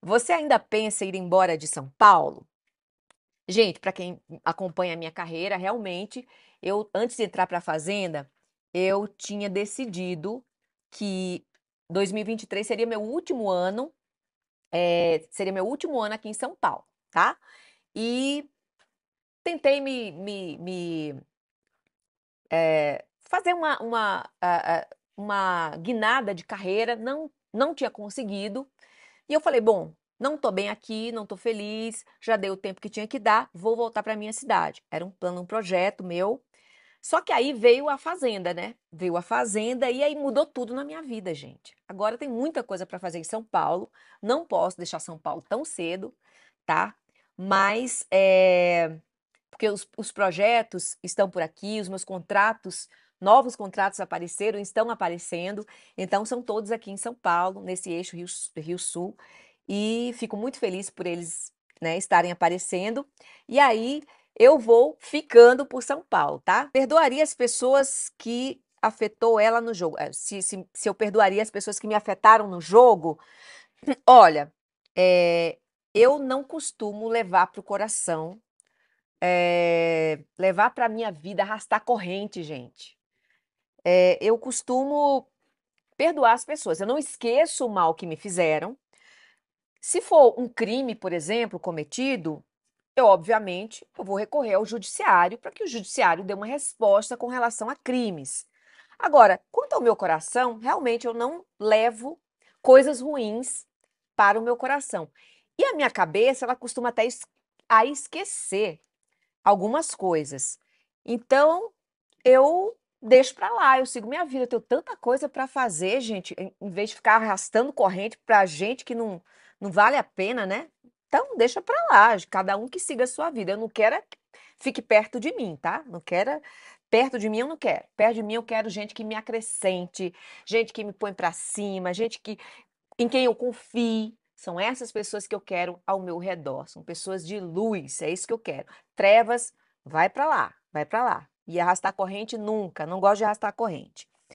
Você ainda pensa em ir embora de São Paulo? Gente, para quem acompanha a minha carreira, realmente, eu antes de entrar para a fazenda, eu tinha decidido que 2023 seria meu último ano, é, seria meu último ano aqui em São Paulo, tá? E tentei me, me, me é, fazer uma, uma, uma guinada de carreira, não, não tinha conseguido. E eu falei: bom, não tô bem aqui, não tô feliz, já dei o tempo que tinha que dar, vou voltar para minha cidade. Era um plano, um projeto meu. Só que aí veio a fazenda, né? Veio a fazenda e aí mudou tudo na minha vida, gente. Agora tem muita coisa para fazer em São Paulo. Não posso deixar São Paulo tão cedo, tá? Mas é porque os, os projetos estão por aqui, os meus contratos Novos contratos apareceram, estão aparecendo. Então, são todos aqui em São Paulo, nesse eixo Rio, Rio Sul. E fico muito feliz por eles né, estarem aparecendo. E aí, eu vou ficando por São Paulo, tá? Perdoaria as pessoas que afetou ela no jogo. Eh, se, se, se eu perdoaria as pessoas que me afetaram no jogo. Olha, é, eu não costumo levar pro coração, é, levar pra minha vida, arrastar corrente, gente é, eu costumo perdoar as pessoas. Eu não esqueço o mal que me fizeram. Se for um crime, por exemplo, cometido, eu obviamente eu vou recorrer ao judiciário para que o judiciário dê uma resposta com relação a crimes. Agora, quanto ao meu coração, realmente eu não levo coisas ruins para o meu coração. E a minha cabeça, ela costuma até es a esquecer algumas coisas. Então, eu deixo para lá, eu sigo minha vida, eu tenho tanta coisa para fazer, gente, em vez de ficar arrastando corrente para gente que não, não vale a pena, né? Então, deixa para lá, cada um que siga a sua vida. Eu não quero é que fique perto de mim, tá? Não quero é, perto de mim, eu não quero. Perto de mim eu quero gente que me acrescente, gente que me põe para cima, gente que em quem eu confie. São essas pessoas que eu quero ao meu redor, são pessoas de luz, é isso que eu quero. Trevas, vai para lá, vai para lá. E arrastar corrente nunca, não gosto de arrastar corrente.